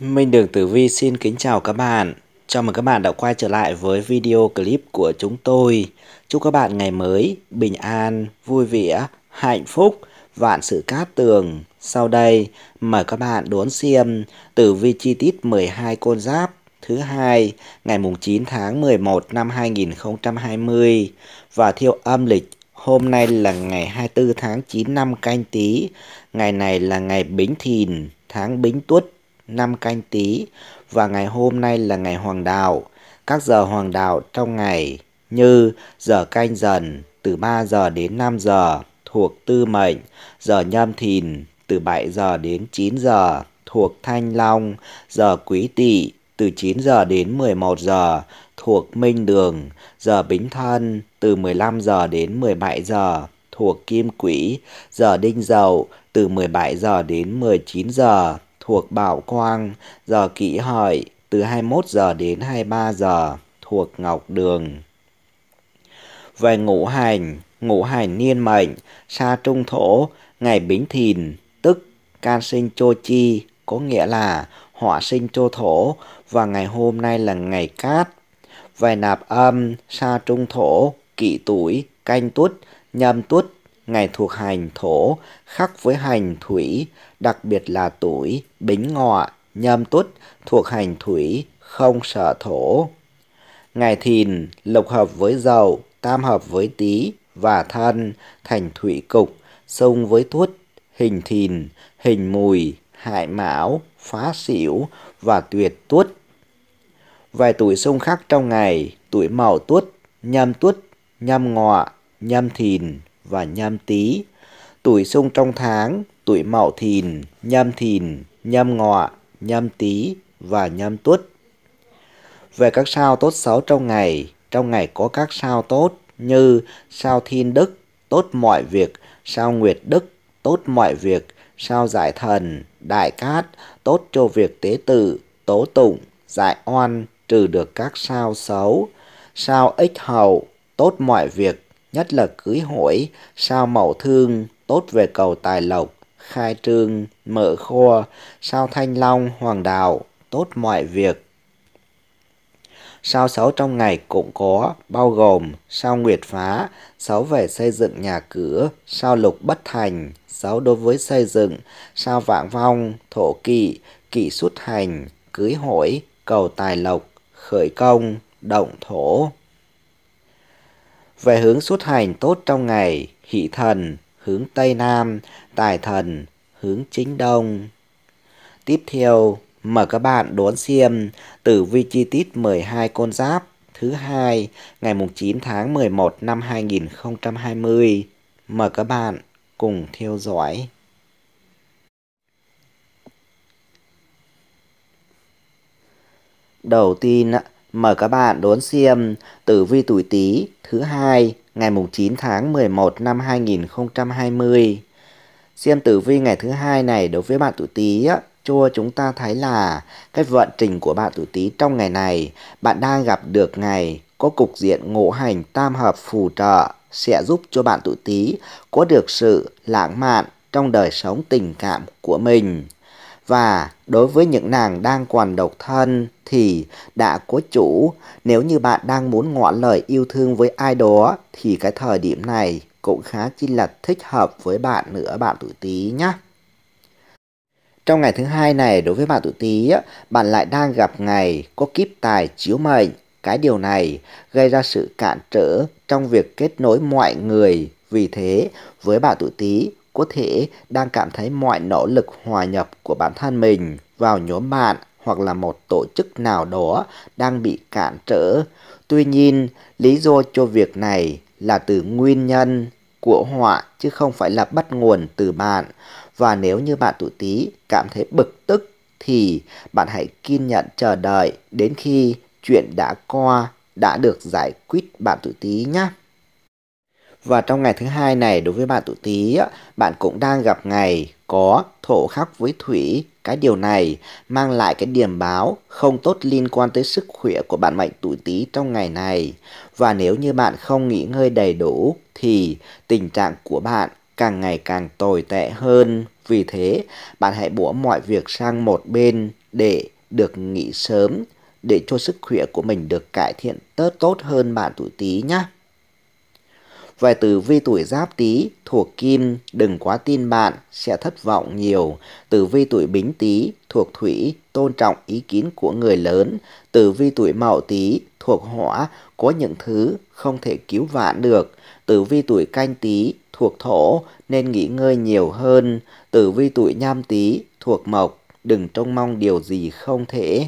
Minh Đường Tử Vi xin kính chào các bạn. Chào mừng các bạn đã quay trở lại với video clip của chúng tôi. Chúc các bạn ngày mới bình an, vui vẻ, hạnh phúc, vạn sự cát tường. Sau đây, mời các bạn đón xem Tử Vi chi tiết 12 con giáp thứ hai ngày mùng 9 tháng 11 năm 2020 và theo âm lịch Hôm nay là ngày 24 tháng 9 năm canh tí, ngày này là ngày Bính Thìn, tháng Bính Tuất năm canh tí và ngày hôm nay là ngày hoàng đạo. Các giờ hoàng đạo trong ngày như giờ canh dần từ 3 giờ đến 5 giờ thuộc tư mệnh, giờ nhâm thìn từ 7 giờ đến 9 giờ thuộc thanh long, giờ quý tỵ từ 9 giờ đến 11 giờ thuộc minh đường, giờ bính thân từ 15 giờ đến 17 giờ thuộc kim quỹ, giờ đinh dậu từ 17 giờ đến 19 giờ thuộc Bảo Quang, giờ kỷ hợi, từ 21 giờ đến 23 giờ, thuộc Ngọc Đường. Về ngũ hành, ngũ hành niên mệnh, sa trung thổ, ngày bính thìn, tức can sinh chô chi, có nghĩa là họa sinh chô thổ, và ngày hôm nay là ngày cát. Về nạp âm, sa trung thổ, kỷ tuổi, canh tuất, nhâm tuất, ngày thuộc hành thổ, khắc với hành thủy, đặc biệt là tuổi, bính ngọ, nhâm tuất, thuộc hành thủy, không sở thổ. ngày thìn, lục hợp với dậu, tam hợp với tý và thân, thành thủy cục, xung với tuất, hình thìn, hình mùi, hại mão, phá xỉu và tuyệt tuất. Vài tuổi xung khắc trong ngày, tuổi mậu tuất, nhâm tuất, nhâm ngọ, nhâm thìn, và nhâm tý. Tuổi xung trong tháng, tuổi mậu thìn, nhâm thìn, nhâm ngọ, nhâm tý và nhâm tuất. Về các sao tốt xấu trong ngày, trong ngày có các sao tốt như sao thiên đức, tốt mọi việc, sao nguyệt đức, tốt mọi việc, sao giải thần, đại cát, tốt cho việc tế tự, tố tụng, giải oan, trừ được các sao xấu, sao ích hầu tốt mọi việc, nhất là cưới hỏi, sao mậu thương, tốt về cầu tài lộc, khai trương, mở kho, sao thanh long, hoàng đạo, tốt mọi việc. Sao xấu trong ngày cũng có, bao gồm sao nguyệt phá, xấu về xây dựng nhà cửa, sao lục bất thành, xấu đối với xây dựng, sao vạn vong, thổ kỵ, kỵ xuất hành, cưới hỏi, cầu tài lộc, khởi công, động thổ. Về hướng xuất hành tốt trong ngày, hỷ thần, hướng Tây Nam, tài thần, hướng Chính Đông. Tiếp theo, mời các bạn đón xem tử vi chi tiết 12 con giáp thứ hai ngày mùng 9 tháng 11 năm 2020. Mời các bạn cùng theo dõi. Đầu tiên ạ Mời các bạn đón xem Tử vi tuổi Tý thứ hai ngày 9 tháng 11 năm 2020. Xem tử vi ngày thứ hai này đối với bạn tuổi Tý cho chúng ta thấy là cái vận trình của bạn tuổi Tý trong ngày này, bạn đang gặp được ngày có cục diện ngộ hành tam hợp phù trợ sẽ giúp cho bạn tuổi Tý có được sự lãng mạn trong đời sống tình cảm của mình. Và đối với những nàng đang còn độc thân thì đã có chủ, nếu như bạn đang muốn ngỏ lời yêu thương với ai đó thì cái thời điểm này cũng khá chi là thích hợp với bạn nữa bạn tuổi tí nhé. Trong ngày thứ hai này đối với bạn tuổi tí, bạn lại đang gặp ngày có kiếp tài chiếu mệnh. Cái điều này gây ra sự cản trở trong việc kết nối mọi người. Vì thế, với bạn tuổi tí, có thể đang cảm thấy mọi nỗ lực hòa nhập của bản thân mình vào nhóm bạn hoặc là một tổ chức nào đó đang bị cản trở. Tuy nhiên, lý do cho việc này là từ nguyên nhân của họa chứ không phải là bắt nguồn từ bạn. Và nếu như bạn tuổi tí cảm thấy bực tức thì bạn hãy kiên nhẫn chờ đợi đến khi chuyện đã qua đã được giải quyết bạn tuổi tí nhé. Và trong ngày thứ hai này đối với bạn tuổi Tý, bạn cũng đang gặp ngày có thổ khắc với thủy. Cái điều này mang lại cái điểm báo không tốt liên quan tới sức khỏe của bạn mệnh tuổi Tý trong ngày này. Và nếu như bạn không nghỉ ngơi đầy đủ thì tình trạng của bạn càng ngày càng tồi tệ hơn. Vì thế, bạn hãy bỏ mọi việc sang một bên để được nghỉ sớm để cho sức khỏe của mình được cải thiện tốt tốt hơn bạn tuổi Tý nhé. Vài tử vi tuổi giáp tý thuộc kim, đừng quá tin bạn, sẽ thất vọng nhiều. Tử vi tuổi bính tý thuộc thủy, tôn trọng ý kiến của người lớn. Tử vi tuổi mậu tý thuộc hỏa, có những thứ không thể cứu vãn được. Tử vi tuổi canh tý thuộc thổ, nên nghỉ ngơi nhiều hơn. Tử vi tuổi nhâm tý thuộc mộc, đừng trông mong điều gì không thể.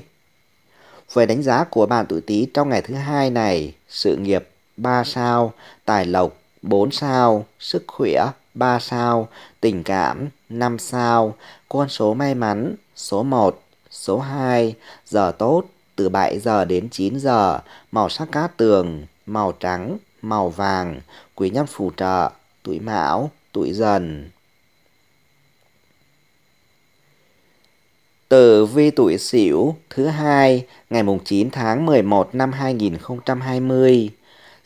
Về đánh giá của bạn tuổi Tý trong ngày thứ hai này, sự nghiệp 3 sao, tài lộc 4 sao, sức khỏe 3 sao, tình cảm 5 sao, con số may mắn số 1, số 2, giờ tốt từ 7 giờ đến 9 giờ, màu sắc cát tường, màu trắng, màu vàng, quý nhân phù trợ, tuổi mão, tuổi dần. Tử vi tuổi Sửu thứ hai ngày mùng 9 tháng 11 năm 2020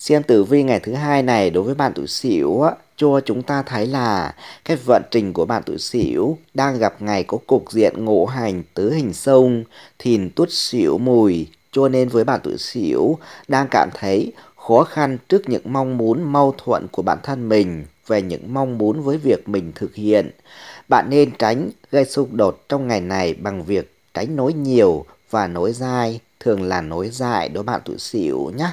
Xem tử vi ngày thứ hai này đối với bạn tuổi Sửu cho chúng ta thấy là cái vận trình của bạn tuổi Sửu đang gặp ngày có cục diện ngộ hành tứ hình sông, thìn tuất Sửu mùi, cho nên với bạn tuổi Sửu đang cảm thấy khó khăn trước những mong muốn mâu thuẫn của bản thân mình về những mong muốn với việc mình thực hiện. Bạn nên tránh gây xung đột trong ngày này bằng việc tránh nói nhiều và nói dài thường là nói dài đối bạn tuổi Sửu nhé.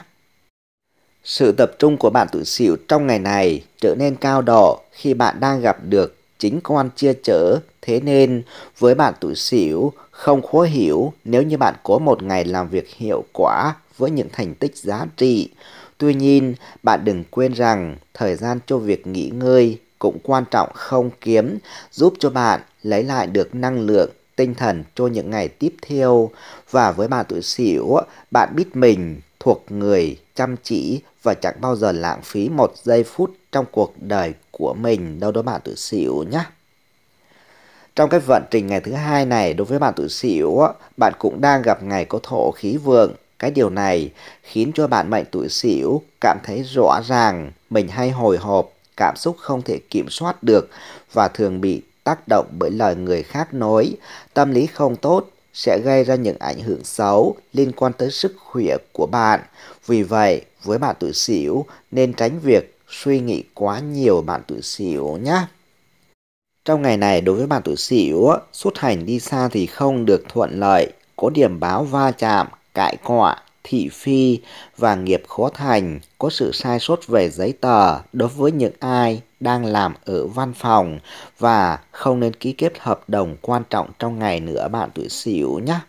Sự tập trung của bạn tự xỉu trong ngày này trở nên cao độ khi bạn đang gặp được chính con chia chở. Thế nên, với bạn tự xỉu, không khó hiểu nếu như bạn có một ngày làm việc hiệu quả với những thành tích giá trị. Tuy nhiên, bạn đừng quên rằng thời gian cho việc nghỉ ngơi cũng quan trọng không kiếm, giúp cho bạn lấy lại được năng lượng tinh thần cho những ngày tiếp theo. Và với bạn tuổi xỉu, bạn biết mình thuộc người chăm chỉ và chẳng bao giờ lãng phí một giây phút trong cuộc đời của mình đâu đó bạn tự xỉu nhé. Trong cái vận trình ngày thứ hai này đối với bạn tự xỉu, bạn cũng đang gặp ngày có thổ khí vượng. Cái điều này khiến cho bạn mệnh tuổi xỉu cảm thấy rõ ràng mình hay hồi hộp, cảm xúc không thể kiểm soát được và thường bị tác động bởi lời người khác nói, tâm lý không tốt sẽ gây ra những ảnh hưởng xấu liên quan tới sức khỏe của bạn vì vậy, với bạn tuổi sửu nên tránh việc suy nghĩ quá nhiều bạn tuổi sửu nhé. Trong ngày này đối với bạn tuổi sửu xuất hành đi xa thì không được thuận lợi, có điểm báo va chạm, cãi cọ, thị phi và nghiệp khó thành, có sự sai sót về giấy tờ đối với những ai đang làm ở văn phòng và không nên ký kết hợp đồng quan trọng trong ngày nữa bạn tuổi sửu nhé.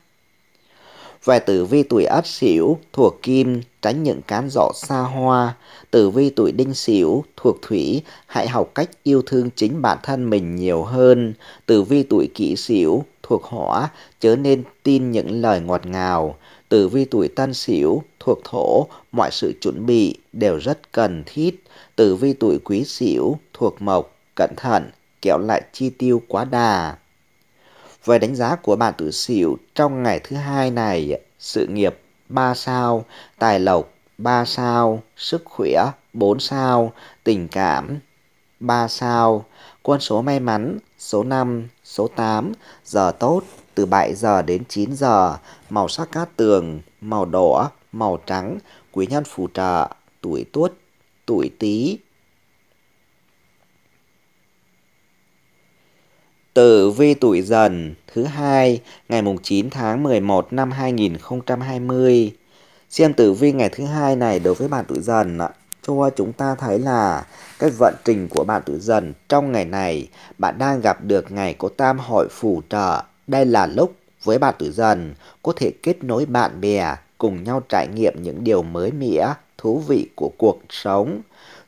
Về tử vi tuổi ất sửu thuộc kim, tránh những cám dọ xa hoa. Tử vi tuổi đinh sửu thuộc thủy, hãy học cách yêu thương chính bản thân mình nhiều hơn. Tử vi tuổi kỷ sửu thuộc hỏa, chớ nên tin những lời ngọt ngào. Tử vi tuổi tân sửu thuộc thổ, mọi sự chuẩn bị đều rất cần thiết. Tử vi tuổi quý sửu thuộc mộc, cẩn thận, kéo lại chi tiêu quá đà về đánh giá của bạn tử xỉu trong ngày thứ hai này, sự nghiệp 3 sao, tài lộc 3 sao, sức khỏe 4 sao, tình cảm 3 sao, quân số may mắn số 5, số 8, giờ tốt từ 7 giờ đến 9 giờ, màu sắc cát tường, màu đỏ, màu trắng, quý nhân phù trợ, tuổi tuất, tuổi tý, Tử vi tuổi dần thứ hai ngày mùng 9 tháng 11 năm 2020. Xem tử vi ngày thứ hai này đối với bạn tuổi dần Cho chúng ta thấy là cái vận trình của bạn tuổi dần trong ngày này bạn đang gặp được ngày có tam hội phù trợ. Đây là lúc với bạn tuổi dần có thể kết nối bạn bè cùng nhau trải nghiệm những điều mới mẻ, thú vị của cuộc sống.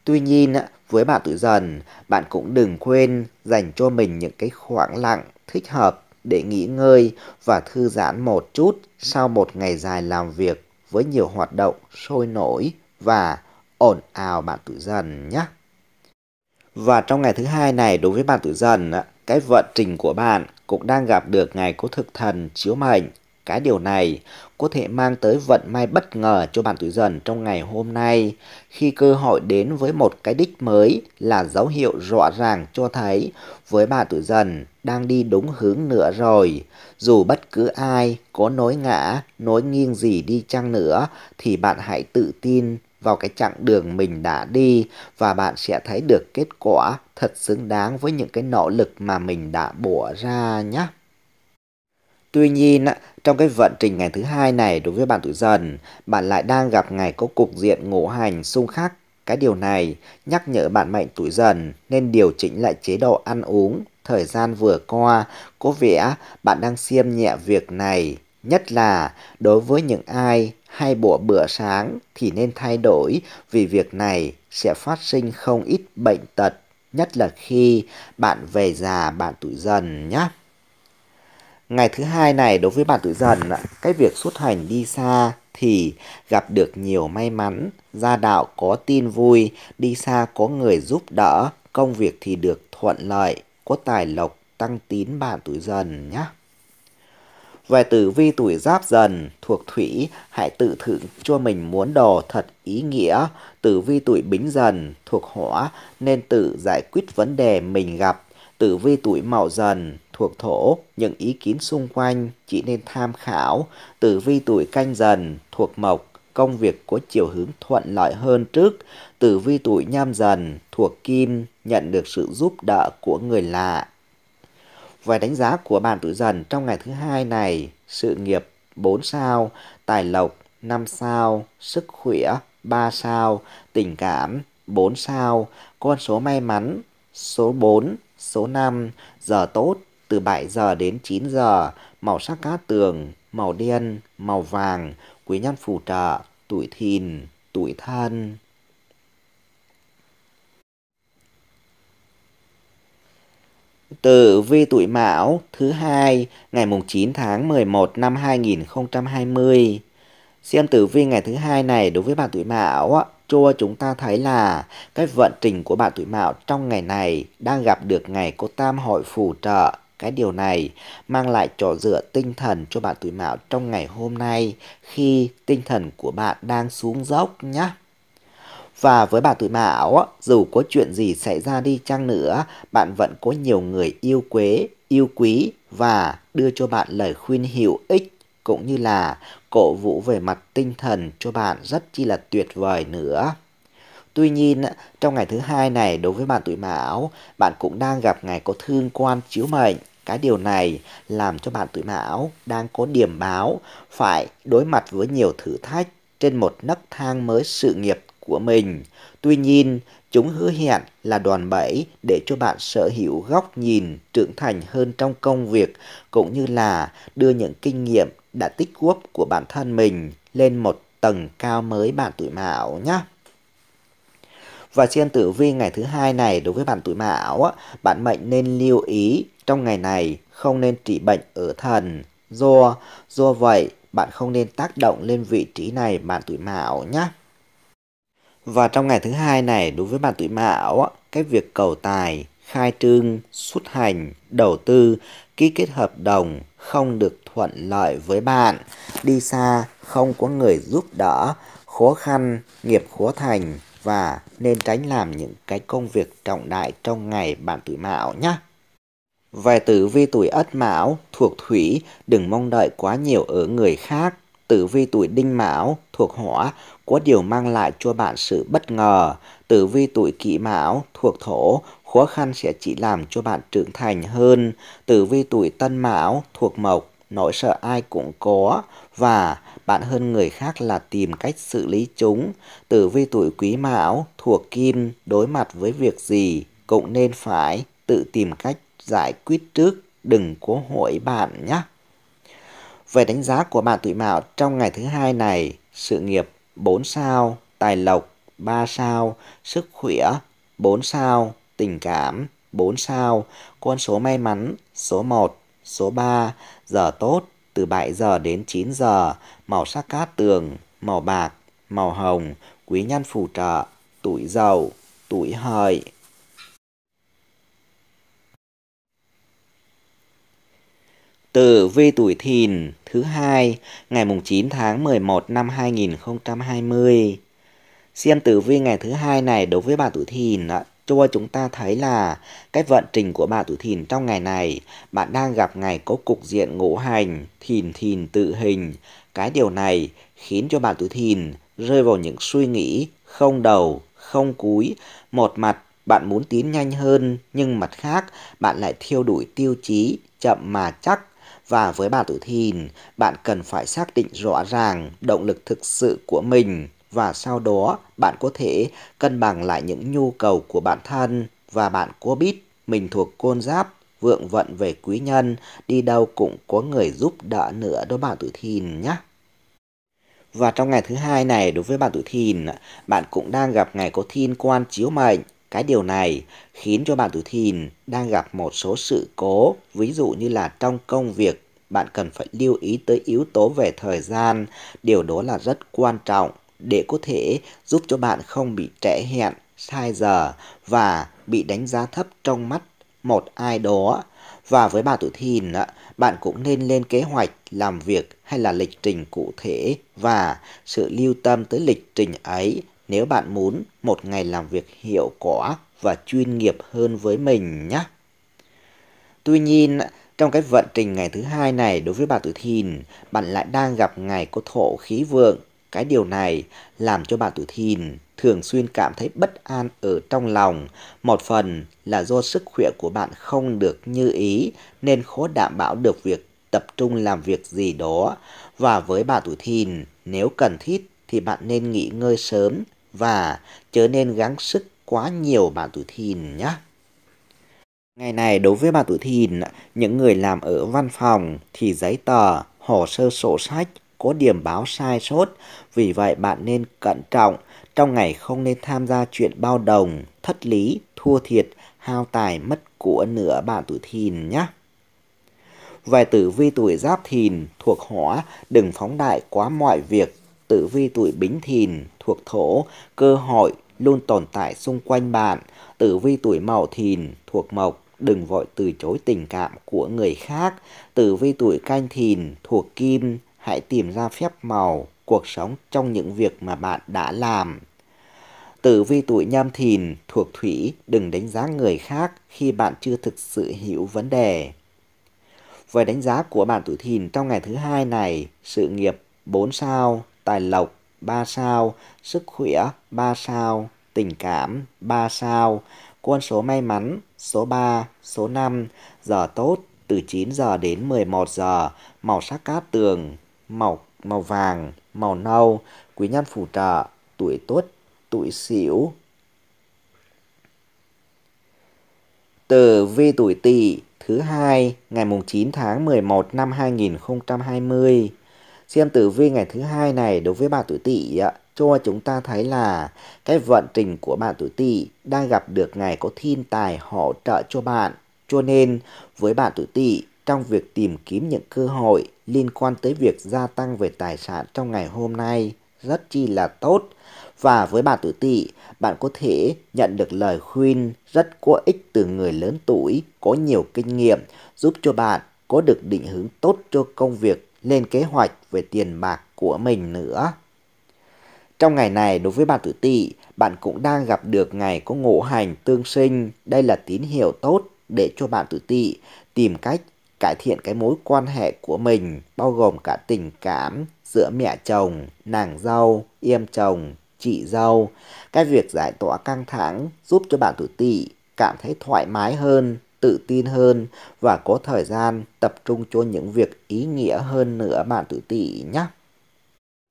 Tuy nhiên với bạn tuổi dần, bạn cũng đừng quên dành cho mình những cái khoảng lặng thích hợp để nghỉ ngơi và thư giãn một chút sau một ngày dài làm việc với nhiều hoạt động sôi nổi và ồn ào bạn tuổi dần nhé. Và trong ngày thứ hai này đối với bạn tuổi dần, cái vận trình của bạn cũng đang gặp được ngày có thực thần chiếu mệnh cái điều này có thể mang tới vận may bất ngờ cho bạn tuổi dần trong ngày hôm nay khi cơ hội đến với một cái đích mới là dấu hiệu rõ ràng cho thấy với bạn tuổi dần đang đi đúng hướng nữa rồi. Dù bất cứ ai có nối ngã, nối nghiêng gì đi chăng nữa thì bạn hãy tự tin vào cái chặng đường mình đã đi và bạn sẽ thấy được kết quả thật xứng đáng với những cái nỗ lực mà mình đã bỏ ra nhé. Tuy nhiên, trong cái vận trình ngày thứ hai này đối với bạn tuổi dần, bạn lại đang gặp ngày có cục diện ngũ hành xung khắc. Cái điều này nhắc nhở bạn mệnh tuổi dần nên điều chỉnh lại chế độ ăn uống. Thời gian vừa qua, có vẻ bạn đang siêm nhẹ việc này. Nhất là đối với những ai hay bộ bữa sáng thì nên thay đổi vì việc này sẽ phát sinh không ít bệnh tật. Nhất là khi bạn về già bạn tuổi dần nhé. Ngày thứ hai này đối với bạn tuổi dần, cái việc xuất hành đi xa thì gặp được nhiều may mắn, gia đạo có tin vui, đi xa có người giúp đỡ, công việc thì được thuận lợi, có tài lộc tăng tín bạn tuổi dần nhé. Về tử vi tuổi giáp dần thuộc thủy, hãy tự thử cho mình muốn đồ thật ý nghĩa. Tử vi tuổi bính dần thuộc hỏa nên tự giải quyết vấn đề mình gặp Tử vi tuổi mậu dần thuộc thổ, những ý kiến xung quanh chỉ nên tham khảo. Tử vi tuổi canh dần thuộc mộc, công việc có chiều hướng thuận lợi hơn trước. Tử vi tuổi nhâm dần thuộc kim, nhận được sự giúp đỡ của người lạ. vài đánh giá của bạn tuổi dần trong ngày thứ hai này, sự nghiệp 4 sao, tài lộc 5 sao, sức khỏe 3 sao, tình cảm 4 sao, con số may mắn số 4 Số 5, giờ tốt, từ 7 giờ đến 9 giờ, màu sắc cá tường, màu đen, màu vàng, quý nhân phù trợ, tuổi thìn, tuổi thân. Tử vi tuổi Mão thứ hai ngày mùng 9 tháng 11 năm 2020. Xem tử vi ngày thứ hai này đối với bạn tuổi Mão ạ cho chúng ta thấy là cái vận trình của bạn tuổi mạo trong ngày này đang gặp được ngày có tam hội phù trợ. Cái điều này mang lại chỗ dựa tinh thần cho bạn tuổi mạo trong ngày hôm nay khi tinh thần của bạn đang xuống dốc nhé. Và với bạn tuổi mão, dù có chuyện gì xảy ra đi chăng nữa, bạn vẫn có nhiều người yêu quế, yêu quý và đưa cho bạn lời khuyên hữu ích cũng như là cổ vũ về mặt tinh thần cho bạn rất chi là tuyệt vời nữa. Tuy nhiên, trong ngày thứ hai này đối với bạn tuổi Mão, bạn cũng đang gặp ngày có thương quan chiếu mệnh. Cái điều này làm cho bạn tuổi Mão đang có điểm báo phải đối mặt với nhiều thử thách trên một nấc thang mới sự nghiệp của mình. Tuy nhiên, chúng hứa hẹn là đoàn bẩy để cho bạn sở hữu góc nhìn trưởng thành hơn trong công việc cũng như là đưa những kinh nghiệm đã tích góp của bản thân mình lên một tầng cao mới bản tuổi mão nhé. Và trên tử vi ngày thứ hai này đối với bạn tuổi mão, bạn mệnh nên lưu ý trong ngày này không nên trị bệnh ở thần. Do, do vậy, bạn không nên tác động lên vị trí này bạn tuổi mão nhé. Và trong ngày thứ hai này đối với bạn tuổi mão, cái việc cầu tài, khai trương, xuất hành, đầu tư, ký kết hợp đồng không được thuận lợi với bạn. Đi xa, không có người giúp đỡ, khó khăn, nghiệp khó thành và nên tránh làm những cái công việc trọng đại trong ngày bạn tuổi mão nhé. Về tử vi tuổi ất mão thuộc thủy, đừng mong đợi quá nhiều ở người khác. Tử vi tuổi đinh mão thuộc hỏa, có điều mang lại cho bạn sự bất ngờ. Tử vi tuổi kỷ mão thuộc thổ, khó khăn sẽ chỉ làm cho bạn trưởng thành hơn. Tử vi tuổi tân mão thuộc mộc, nỗi sợ ai cũng có và bạn hơn người khác là tìm cách xử lý chúng. Tử vi tuổi quý mão thuộc kim đối mặt với việc gì cũng nên phải tự tìm cách giải quyết trước, đừng cố hội bạn nhé. Về đánh giá của bạn tuổi mão trong ngày thứ hai này, sự nghiệp 4 sao, tài lộc 3 sao, sức khỏe 4 sao, tình cảm 4 sao, con số may mắn số 1. Số 3. Giờ tốt, từ 7 giờ đến 9 giờ, màu sắc cát tường, màu bạc, màu hồng, quý nhân phù trợ, tuổi giàu tuổi hợi. Tử vi tuổi thìn thứ hai ngày mùng 9 tháng 11 năm 2020. Xem tử vi ngày thứ hai này đối với bà tuổi thìn ạ, cho chúng ta thấy là cái vận trình của bạn tuổi thìn trong ngày này, bạn đang gặp ngày có cục diện ngũ hành, thìn thìn tự hình. Cái điều này khiến cho bạn tuổi thìn rơi vào những suy nghĩ không đầu, không cúi, một mặt bạn muốn tiến nhanh hơn nhưng mặt khác bạn lại thiêu đuổi tiêu chí chậm mà chắc và với bà tuổi thìn bạn cần phải xác định rõ ràng động lực thực sự của mình và sau đó bạn có thể cân bằng lại những nhu cầu của bản thân và bạn có biết mình thuộc côn giáp vượng vận về quý nhân, đi đâu cũng có người giúp đỡ nữa đó bạn tuổi thìn nhé. Và trong ngày thứ hai này đối với bạn tuổi thìn, bạn cũng đang gặp ngày có thiên quan chiếu mệnh. Cái điều này khiến cho bạn tuổi thìn đang gặp một số sự cố, ví dụ như là trong công việc bạn cần phải lưu ý tới yếu tố về thời gian, điều đó là rất quan trọng để có thể giúp cho bạn không bị trễ hẹn, sai giờ và bị đánh giá thấp trong mắt một ai đó. Và với bà tuổi thìn, bạn cũng nên lên kế hoạch làm việc hay là lịch trình cụ thể và sự lưu tâm tới lịch trình ấy nếu bạn muốn một ngày làm việc hiệu quả và chuyên nghiệp hơn với mình nhé. Tuy nhiên, trong cái vận trình ngày thứ hai này đối với bà tuổi thìn, bạn lại đang gặp ngày có thổ khí vượng cái điều này làm cho bạn tuổi Thìn thường xuyên cảm thấy bất an ở trong lòng. Một phần là do sức khỏe của bạn không được như ý nên khó đảm bảo được việc tập trung làm việc gì đó. Và với bạn tuổi Thìn, nếu cần thiết thì bạn nên nghỉ ngơi sớm và chớ nên gắng sức quá nhiều bạn tuổi Thìn nhé. Ngày này đối với bạn tuổi Thìn, những người làm ở văn phòng thì giấy tờ, hồ sơ sổ sách có điểm báo sai sót, vì vậy bạn nên cẩn trọng, trong ngày không nên tham gia chuyện bao đồng, thất lý, thua thiệt, hao tài mất của nửa bạn tuổi thìn nhé. Về tử vi tuổi giáp thìn thuộc hỏa, đừng phóng đại quá mọi việc. Tử vi tuổi bính thìn thuộc thổ, cơ hội luôn tồn tại xung quanh bạn. Tử vi tuổi mậu thìn thuộc mộc, đừng vội từ chối tình cảm của người khác. Tử vi tuổi canh thìn thuộc kim, hãy tìm ra phép màu cuộc sống trong những việc mà bạn đã làm. Tử vi tuổi nhâm thìn thuộc thủy đừng đánh giá người khác khi bạn chưa thực sự hiểu vấn đề. Với đánh giá của bạn tuổi thìn trong ngày thứ hai này, sự nghiệp 4 sao, tài lộc 3 sao, sức khỏe 3 sao, tình cảm 3 sao, quân số may mắn số 3, số 5, giờ tốt từ 9 giờ đến 11 giờ, màu sắc cát tường màu màu vàng, màu nâu, quý nhân phù trợ, tuổi tốt, tuổi xỉu. Tử vi tuổi tỵ thứ hai ngày mùng 9 tháng 11 năm 2020. Xem tử vi ngày thứ hai này đối với bạn tuổi tỵ cho chúng ta thấy là cái vận trình của bạn tuổi tỵ đang gặp được ngày có thiên tài hỗ trợ cho bạn. Cho nên với bạn tuổi tỵ trong việc tìm kiếm những cơ hội liên quan tới việc gia tăng về tài sản trong ngày hôm nay rất chi là tốt. Và với bà tử tỵ bạn có thể nhận được lời khuyên rất có ích từ người lớn tuổi có nhiều kinh nghiệm giúp cho bạn có được định hướng tốt cho công việc lên kế hoạch về tiền bạc của mình nữa. Trong ngày này, đối với bà tử tỵ bạn cũng đang gặp được ngày có ngộ hành tương sinh. Đây là tín hiệu tốt để cho bạn tử tỵ tìm cách cải thiện cái mối quan hệ của mình, bao gồm cả tình cảm giữa mẹ chồng, nàng dâu, em chồng, chị dâu. Cái việc giải tỏa căng thẳng giúp cho bạn tuổi tỵ cảm thấy thoải mái hơn, tự tin hơn và có thời gian tập trung cho những việc ý nghĩa hơn nữa bạn tuổi tỵ nhé.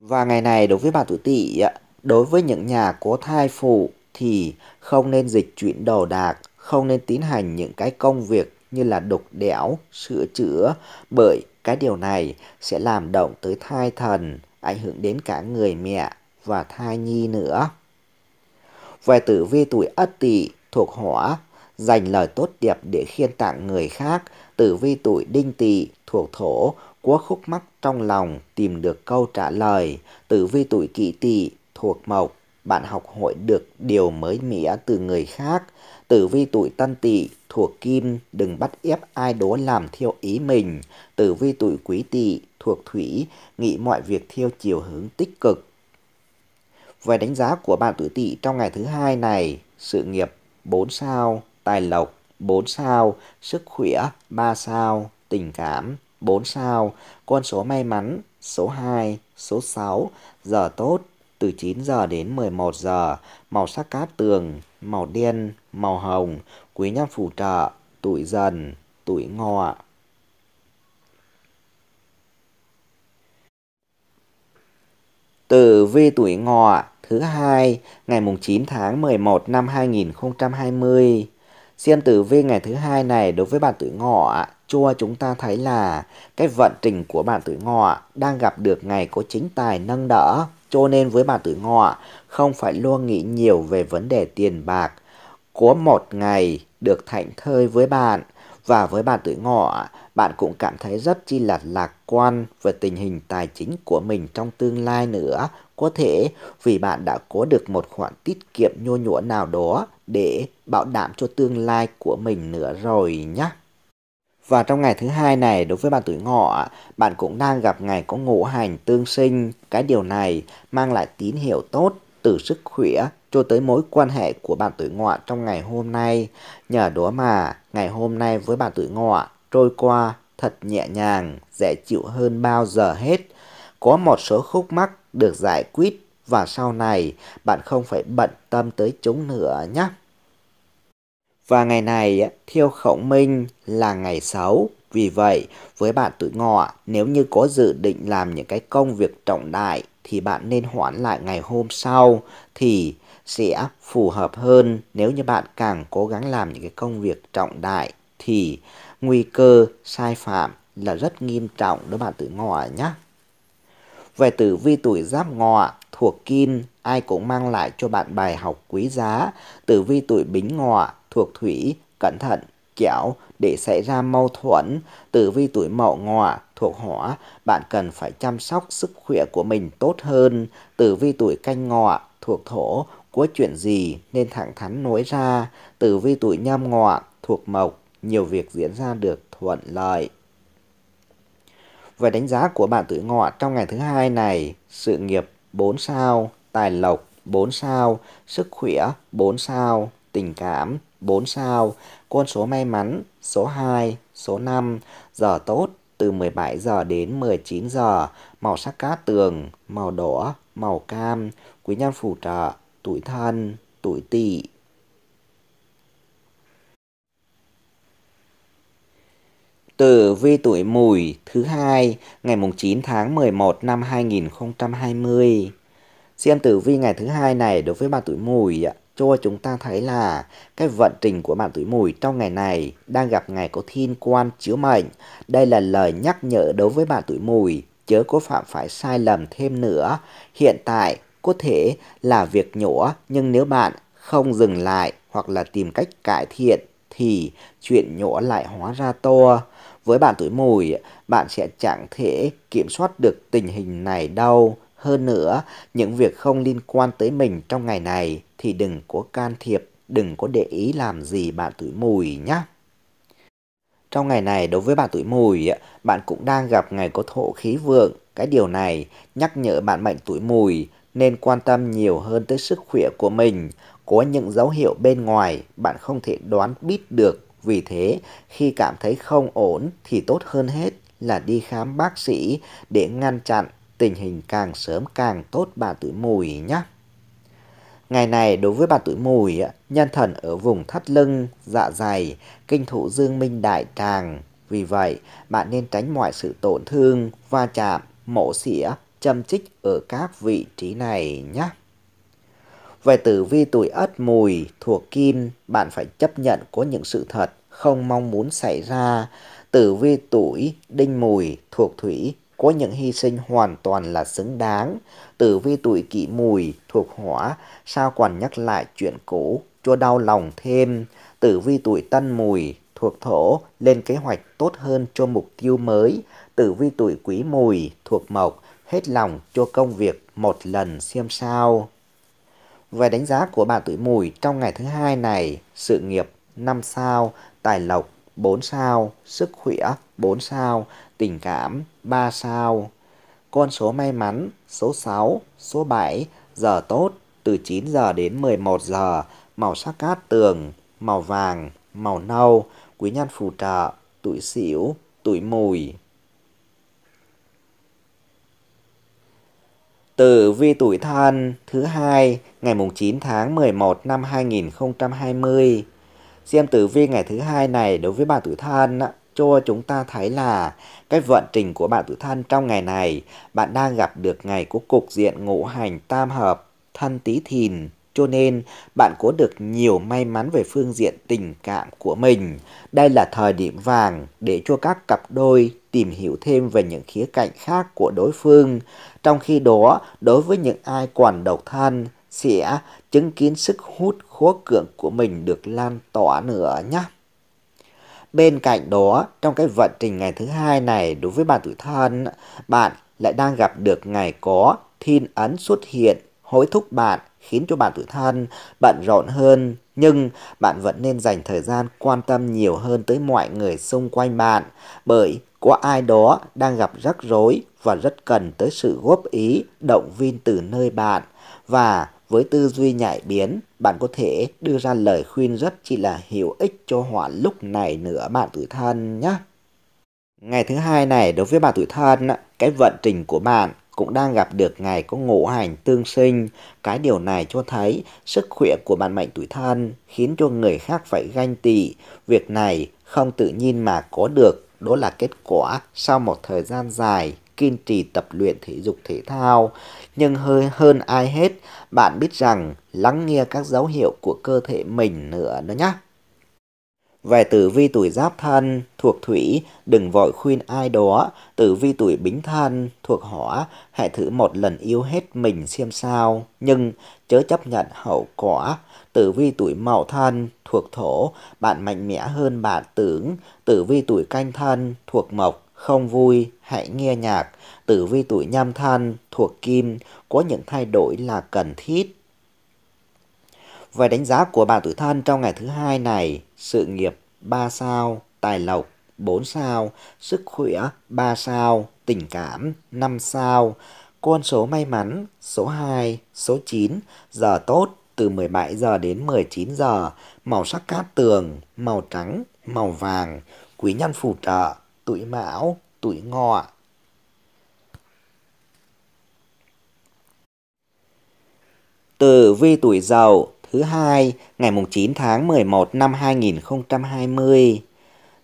Và ngày này đối với bạn tuổi tỵ, đối với những nhà có thai phụ thì không nên dịch chuyển đồ đạc, không nên tiến hành những cái công việc như là đục đẽo, sửa chữa bởi cái điều này sẽ làm động tới thai thần, ảnh hưởng đến cả người mẹ và thai nhi nữa. vài tử vi tuổi Ất Tỵ thuộc Hỏa, dành lời tốt đẹp để khiên tặng người khác, tử vi tuổi Đinh Tỵ thuộc Thổ, có khúc mắc trong lòng tìm được câu trả lời, tử vi tuổi Kỷ Tỵ thuộc Mộc, bạn học hỏi được điều mới mẻ từ người khác. Tử vi tuổi tân tỵ thuộc kim, đừng bắt ép ai đó làm theo ý mình. Tử vi tuổi quý tỵ thuộc thủy, nghĩ mọi việc theo chiều hướng tích cực. Về đánh giá của bạn tuổi tỵ trong ngày thứ hai này, sự nghiệp 4 sao, tài lộc 4 sao, sức khỏe 3 sao, tình cảm 4 sao, con số may mắn số 2, số 6, giờ tốt từ 9 giờ đến 11 giờ, màu sắc cát tường, màu đen, màu hồng, quý nhân phù trợ, tuổi dần, tuổi ngọ. Tử vi tuổi ngọ thứ hai ngày mùng 9 tháng 11 năm 2020. Xem tử vi ngày thứ hai này đối với bạn tuổi ngọ chua chúng ta thấy là cái vận trình của bạn tuổi ngọ đang gặp được ngày có chính tài nâng đỡ cho nên với bà tuổi ngọ, không phải lo nghĩ nhiều về vấn đề tiền bạc. Có một ngày được thảnh thơi với bạn và với bà tuổi ngọ, bạn cũng cảm thấy rất chi là lạc quan về tình hình tài chính của mình trong tương lai nữa. Có thể vì bạn đã có được một khoản tiết kiệm nhô nhũa nào đó để bảo đảm cho tương lai của mình nữa rồi nhé. Và trong ngày thứ hai này, đối với bạn tuổi ngọ, bạn cũng đang gặp ngày có ngũ hành tương sinh. Cái điều này mang lại tín hiệu tốt từ sức khỏe cho tới mối quan hệ của bạn tuổi ngọ trong ngày hôm nay. Nhờ đó mà ngày hôm nay với bạn tuổi ngọ trôi qua thật nhẹ nhàng, dễ chịu hơn bao giờ hết. Có một số khúc mắc được giải quyết và sau này bạn không phải bận tâm tới chúng nữa nhé. Và ngày này theo khổng minh là ngày xấu Vì vậy, với bạn tuổi ngọ, nếu như có dự định làm những cái công việc trọng đại thì bạn nên hoãn lại ngày hôm sau thì sẽ phù hợp hơn. Nếu như bạn càng cố gắng làm những cái công việc trọng đại thì nguy cơ sai phạm là rất nghiêm trọng đối bạn tuổi ngọ nhé. Về tử vi tuổi giáp ngọ thuộc kim ai cũng mang lại cho bạn bài học quý giá. Tử vi tuổi bính ngọ thuộc thủy, cẩn thận, kẻo để xảy ra mâu thuẫn. Tử vi tuổi mậu ngọ thuộc hỏa, bạn cần phải chăm sóc sức khỏe của mình tốt hơn. Tử vi tuổi canh ngọ thuộc thổ, có chuyện gì nên thẳng thắn nói ra. Tử vi tuổi nhâm ngọ thuộc mộc, nhiều việc diễn ra được thuận lợi. Về đánh giá của bạn tuổi ngọ trong ngày thứ hai này, sự nghiệp 4 sao, tài lộc 4 sao, sức khỏe 4 sao, tình cảm 4 sao, con số may mắn, số 2, số 5, giờ tốt từ 17 giờ đến 19 giờ, màu sắc cát tường, màu đỏ, màu cam, quý nhân phù trợ, tuổi thân, tuổi tỵ. Tử vi tuổi mùi thứ hai ngày mùng 9 tháng 11 năm 2020. Xem tử vi ngày thứ hai này đối với bà tuổi mùi ạ cho chúng ta thấy là cái vận trình của bạn tuổi mùi trong ngày này đang gặp ngày có thiên quan chiếu mệnh. Đây là lời nhắc nhở đối với bạn tuổi mùi, chớ có phạm phải sai lầm thêm nữa. Hiện tại có thể là việc nhỏ nhưng nếu bạn không dừng lại hoặc là tìm cách cải thiện thì chuyện nhỏ lại hóa ra to. Với bạn tuổi mùi, bạn sẽ chẳng thể kiểm soát được tình hình này đâu. Hơn nữa, những việc không liên quan tới mình trong ngày này thì đừng có can thiệp, đừng có để ý làm gì bạn tuổi mùi nhé. Trong ngày này đối với bạn tuổi mùi, bạn cũng đang gặp ngày có thổ khí vượng. Cái điều này nhắc nhở bạn mệnh tuổi mùi nên quan tâm nhiều hơn tới sức khỏe của mình. Có những dấu hiệu bên ngoài bạn không thể đoán biết được. Vì thế, khi cảm thấy không ổn thì tốt hơn hết là đi khám bác sĩ để ngăn chặn tình hình càng sớm càng tốt bà tuổi mùi nhé. Ngày này đối với bà tuổi mùi, nhân thần ở vùng thắt lưng, dạ dày, kinh thụ dương minh đại tràng. Vì vậy, bạn nên tránh mọi sự tổn thương, va chạm, mổ xỉa, châm chích ở các vị trí này nhé. Về tử vi tuổi ất mùi thuộc kim, bạn phải chấp nhận có những sự thật không mong muốn xảy ra. Tử vi tuổi đinh mùi thuộc thủy, có những hy sinh hoàn toàn là xứng đáng. Tử vi tuổi kỷ mùi thuộc hỏa, sao còn nhắc lại chuyện cũ, cho đau lòng thêm. Tử vi tuổi tân mùi thuộc thổ, lên kế hoạch tốt hơn cho mục tiêu mới. Tử vi tuổi quý mùi thuộc mộc, hết lòng cho công việc một lần xem sao. Về đánh giá của bà tuổi mùi trong ngày thứ hai này, sự nghiệp năm sao, tài lộc 4 sao, sức khỏe 4 sao, tình cảm 3 sao. Con số may mắn số 6, số 7, giờ tốt từ 9 giờ đến 11 giờ, màu sắc cát tường, màu vàng, màu nâu, quý nhân phù trợ, tuổi xỉu, tuổi mùi. Tử vi tuổi thân thứ hai ngày mùng 9 tháng 11 năm 2020 xem tử vi ngày thứ hai này đối với bạn tuổi thân cho chúng ta thấy là cái vận trình của bạn tuổi thân trong ngày này bạn đang gặp được ngày của cục diện ngũ hành tam hợp thân tý thìn cho nên bạn có được nhiều may mắn về phương diện tình cảm của mình. Đây là thời điểm vàng để cho các cặp đôi tìm hiểu thêm về những khía cạnh khác của đối phương. Trong khi đó, đối với những ai còn độc thân sẽ chứng kiến sức hút khúa cường của mình được lan tỏa nữa nhé. Bên cạnh đó, trong cái vận trình ngày thứ hai này đối với bạn tuổi thân, bạn lại đang gặp được ngày có thiên ấn xuất hiện, hối thúc bạn, khiến cho bạn tuổi thân bận rộn hơn. Nhưng bạn vẫn nên dành thời gian quan tâm nhiều hơn tới mọi người xung quanh bạn, bởi có ai đó đang gặp rắc rối và rất cần tới sự góp ý, động viên từ nơi bạn. Và với tư duy nhạy biến, bạn có thể đưa ra lời khuyên rất chỉ là hữu ích cho hoạn lúc này nữa bạn tuổi thân nhé. Ngày thứ hai này đối với bạn tuổi thân, cái vận trình của bạn cũng đang gặp được ngày có ngũ hành tương sinh. Cái điều này cho thấy sức khỏe của bạn mệnh tuổi thân khiến cho người khác phải ganh tị. Việc này không tự nhiên mà có được, đó là kết quả sau một thời gian dài kiên trì tập luyện thể dục thể thao. Nhưng hơi hơn ai hết, bạn biết rằng lắng nghe các dấu hiệu của cơ thể mình nữa đó nhé. Về tử vi tuổi giáp thân thuộc thủy, đừng vội khuyên ai đó. Tử vi tuổi bính thân thuộc hỏa, hãy thử một lần yêu hết mình xem sao. Nhưng chớ chấp nhận hậu quả. Tử vi tuổi mậu thân thuộc thổ, bạn mạnh mẽ hơn bạn tưởng. Tử vi tuổi canh thân thuộc mộc, không vui, hãy nghe nhạc. Tử vi tuổi nhâm thân thuộc kim có những thay đổi là cần thiết. Về đánh giá của bạn tuổi thân trong ngày thứ hai này, sự nghiệp 3 sao, tài lộc 4 sao, sức khỏe 3 sao, tình cảm 5 sao, con số may mắn số 2, số 9, giờ tốt từ 17 giờ đến 19 giờ, màu sắc cát tường, màu trắng, màu vàng, quý nhân phù trợ, tuổi mão, tuổi ngọ. từ vi tuổi dậu thứ hai ngày 9 tháng 11 năm 2020.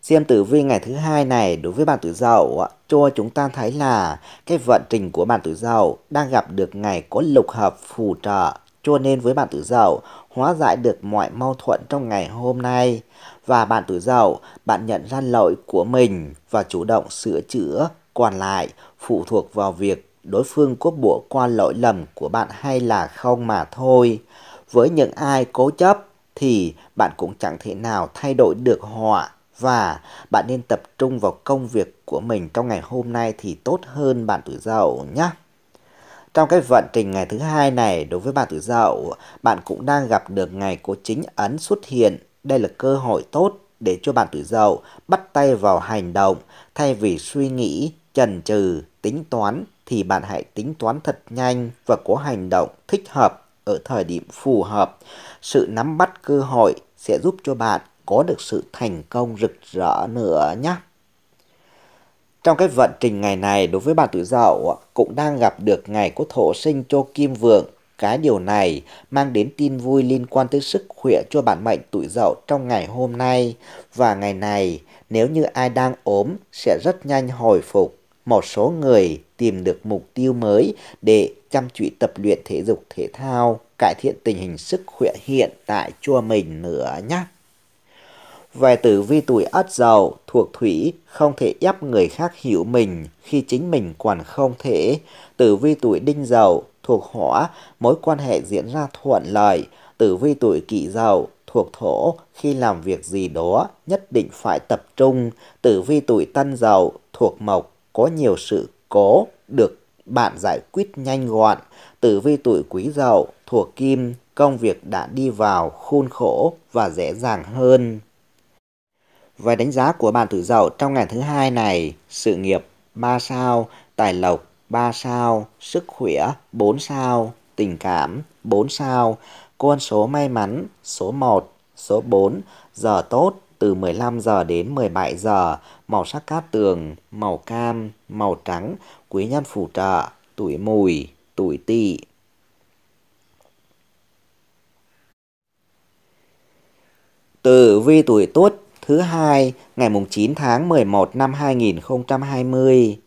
Xem tử vi ngày thứ hai này đối với bạn tuổi dậu cho chúng ta thấy là cái vận trình của bạn tuổi dậu đang gặp được ngày có lục hợp phù trợ cho nên với bạn tuổi dậu hóa giải được mọi mâu thuẫn trong ngày hôm nay và bạn tuổi dậu, bạn nhận ra lỗi của mình và chủ động sửa chữa. Còn lại, phụ thuộc vào việc đối phương có bỏ qua lỗi lầm của bạn hay là không mà thôi. Với những ai cố chấp thì bạn cũng chẳng thể nào thay đổi được họ và bạn nên tập trung vào công việc của mình trong ngày hôm nay thì tốt hơn bạn tuổi dậu nhé. Trong cái vận trình ngày thứ hai này đối với bạn tuổi dậu, bạn cũng đang gặp được ngày của chính ấn xuất hiện đây là cơ hội tốt để cho bạn tuổi dậu bắt tay vào hành động thay vì suy nghĩ, chần chừ, tính toán thì bạn hãy tính toán thật nhanh và có hành động thích hợp ở thời điểm phù hợp. Sự nắm bắt cơ hội sẽ giúp cho bạn có được sự thành công rực rỡ nữa nhé. Trong cái vận trình ngày này đối với bạn tuổi dậu cũng đang gặp được ngày của thổ sinh cho kim vượng cái điều này mang đến tin vui liên quan tới sức khỏe cho bản mệnh tuổi dậu trong ngày hôm nay và ngày này nếu như ai đang ốm sẽ rất nhanh hồi phục. Một số người tìm được mục tiêu mới để chăm chỉ tập luyện thể dục thể thao, cải thiện tình hình sức khỏe hiện tại cho mình nữa nhé. Về tử vi tuổi ất dậu thuộc thủy không thể ép người khác hiểu mình khi chính mình còn không thể. Tử vi tuổi đinh dậu thuộc hỏa, mối quan hệ diễn ra thuận lợi, tử vi tuổi kỷ dậu thuộc thổ khi làm việc gì đó nhất định phải tập trung, tử vi tuổi tân dậu thuộc mộc có nhiều sự cố được bạn giải quyết nhanh gọn, tử vi tuổi quý dậu thuộc kim công việc đã đi vào khuôn khổ và dễ dàng hơn. Về đánh giá của bạn tuổi dậu trong ngày thứ hai này, sự nghiệp 3 sao, tài lộc 3 sao, sức khỏe 4 sao, tình cảm 4 sao, con số may mắn số 1, số 4, giờ tốt từ 15 giờ đến 17 giờ, màu sắc cát tường, màu cam, màu trắng, quý nhân phù trợ, tuổi mùi, tuổi tỵ. từ vi tuổi Tuất thứ hai ngày mùng 9 tháng 11 năm 2020.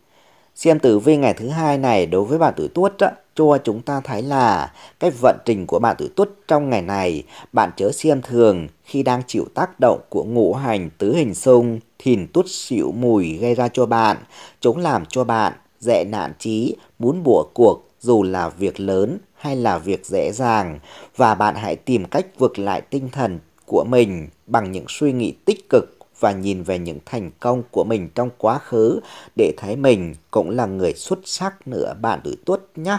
Xem tử vi ngày thứ hai này đối với bạn tuổi tuất á, cho chúng ta thấy là cái vận trình của bạn tuổi tuất trong ngày này bạn chớ xem thường khi đang chịu tác động của ngũ hành tứ hình xung thìn tuất xỉu mùi gây ra cho bạn chúng làm cho bạn dễ nản trí muốn bủa cuộc dù là việc lớn hay là việc dễ dàng và bạn hãy tìm cách vực lại tinh thần của mình bằng những suy nghĩ tích cực và nhìn về những thành công của mình trong quá khứ để thấy mình cũng là người xuất sắc nữa bạn tuổi tuất nhé.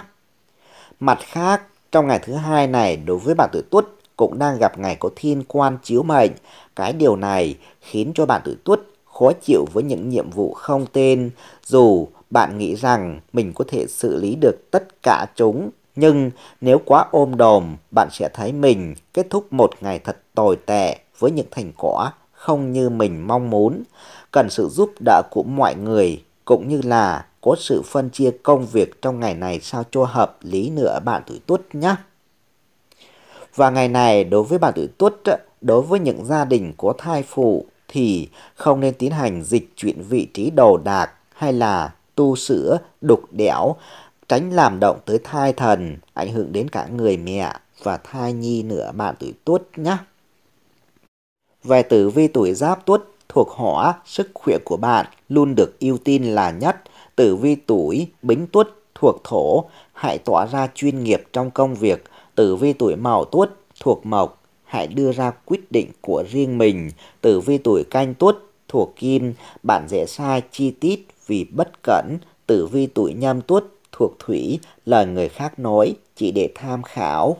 Mặt khác, trong ngày thứ hai này đối với bạn tuổi tuất cũng đang gặp ngày có thiên quan chiếu mệnh. Cái điều này khiến cho bạn tuổi tuất khó chịu với những nhiệm vụ không tên dù bạn nghĩ rằng mình có thể xử lý được tất cả chúng nhưng nếu quá ôm đồm, bạn sẽ thấy mình kết thúc một ngày thật tồi tệ với những thành quả không như mình mong muốn, cần sự giúp đỡ của mọi người cũng như là có sự phân chia công việc trong ngày này sao cho hợp lý nữa bạn tuổi tuất nhé. Và ngày này đối với bạn tuổi tuất, đối với những gia đình có thai phụ thì không nên tiến hành dịch chuyển vị trí đồ đạc hay là tu sữa, đục đẽo, tránh làm động tới thai thần, ảnh hưởng đến cả người mẹ và thai nhi nữa bạn tuổi tuất nhé. Về tử vi tuổi giáp tuất thuộc hỏa, sức khỏe của bạn luôn được ưu tiên là nhất. Tử vi tuổi bính tuất thuộc thổ, hãy tỏa ra chuyên nghiệp trong công việc. Tử vi tuổi mậu tuất thuộc mộc, hãy đưa ra quyết định của riêng mình. Tử vi tuổi canh tuất thuộc kim, bạn dễ sai chi tiết vì bất cẩn. Tử vi tuổi nhâm tuất thuộc thủy, lời người khác nói chỉ để tham khảo.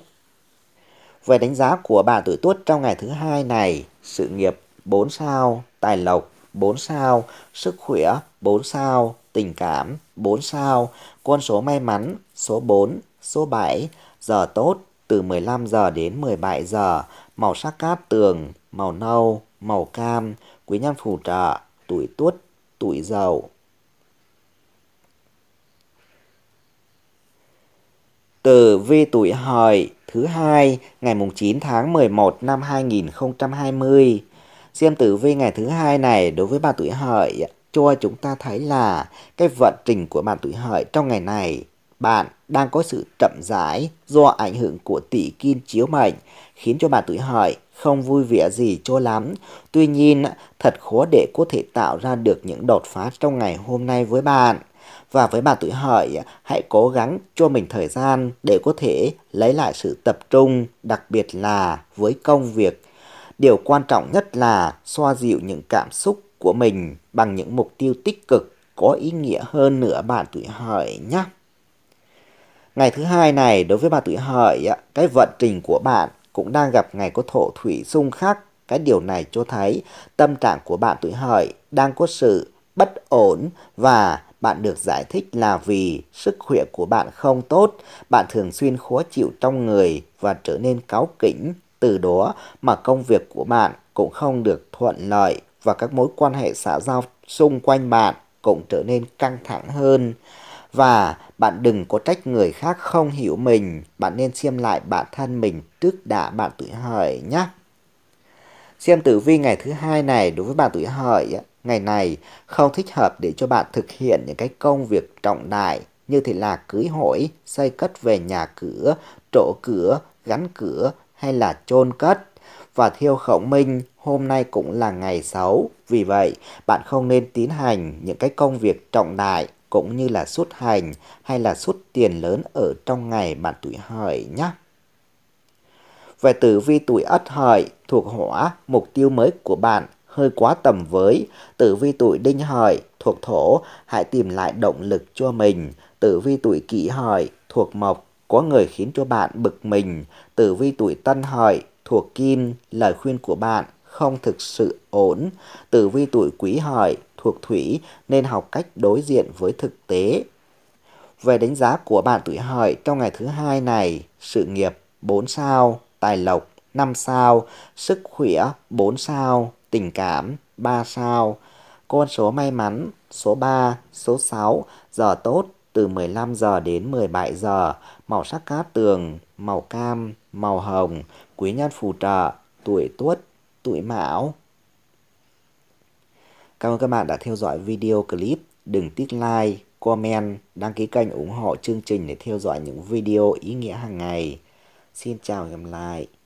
Về đánh giá của bà tuổi tuất trong ngày thứ hai này, sự nghiệp 4 sao, tài lộc 4 sao, sức khỏe 4 sao, tình cảm 4 sao, con số may mắn số 4, số 7, giờ tốt từ 15 giờ đến 17 giờ, màu sắc cát tường, màu nâu, màu cam, quý nhân phù trợ, tuổi tuất, tuổi dậu. Tử vi tuổi hợi thứ hai ngày mùng 9 tháng 11 năm 2020. Xem tử vi ngày thứ hai này đối với bạn tuổi hợi cho chúng ta thấy là cái vận trình của bạn tuổi hợi trong ngày này bạn đang có sự chậm rãi do ảnh hưởng của tỷ kim chiếu mệnh khiến cho bạn tuổi hợi không vui vẻ gì cho lắm. Tuy nhiên, thật khó để có thể tạo ra được những đột phá trong ngày hôm nay với bạn. Và với bạn tuổi hợi, hãy cố gắng cho mình thời gian để có thể lấy lại sự tập trung, đặc biệt là với công việc. Điều quan trọng nhất là xoa dịu những cảm xúc của mình bằng những mục tiêu tích cực có ý nghĩa hơn nữa bạn tuổi hợi nhé. Ngày thứ hai này đối với bạn tuổi hợi, cái vận trình của bạn cũng đang gặp ngày có thổ thủy xung khắc. Cái điều này cho thấy tâm trạng của bạn tuổi hợi đang có sự bất ổn và bạn được giải thích là vì sức khỏe của bạn không tốt, bạn thường xuyên khó chịu trong người và trở nên cáu kỉnh. Từ đó mà công việc của bạn cũng không được thuận lợi và các mối quan hệ xã giao xung quanh bạn cũng trở nên căng thẳng hơn. Và bạn đừng có trách người khác không hiểu mình, bạn nên xem lại bản thân mình trước đã bạn tuổi hợi nhé. Xem tử vi ngày thứ hai này đối với bạn tuổi hợi ngày này không thích hợp để cho bạn thực hiện những cái công việc trọng đại như thì là cưới hỏi, xây cất về nhà cửa, trổ cửa, gắn cửa hay là chôn cất. Và thiêu khẩu minh, hôm nay cũng là ngày xấu, vì vậy bạn không nên tiến hành những cái công việc trọng đại cũng như là xuất hành hay là xuất tiền lớn ở trong ngày bạn tuổi hợi nhé. Về tử vi tuổi ất hợi thuộc hỏa, mục tiêu mới của bạn hơi quá tầm với. Tử vi tuổi đinh hợi thuộc thổ, hãy tìm lại động lực cho mình. Tử vi tuổi kỷ hợi thuộc mộc, có người khiến cho bạn bực mình. Tử vi tuổi tân hợi thuộc kim, lời khuyên của bạn không thực sự ổn. Tử vi tuổi quý hợi thuộc thủy nên học cách đối diện với thực tế. Về đánh giá của bạn tuổi hợi trong ngày thứ hai này, sự nghiệp 4 sao, tài lộc 5 sao, sức khỏe 4 sao, tình cảm 3 sao. Con số may mắn số 3, số 6, giờ tốt từ 15 giờ đến 17 giờ, màu sắc cát tường, màu cam, màu hồng, quý nhân phù trợ, tuổi tuất, tuổi mão. Cảm ơn các bạn đã theo dõi video clip. Đừng tích like, comment, đăng ký kênh ủng hộ chương trình để theo dõi những video ý nghĩa hàng ngày. Xin chào và hẹn gặp lại.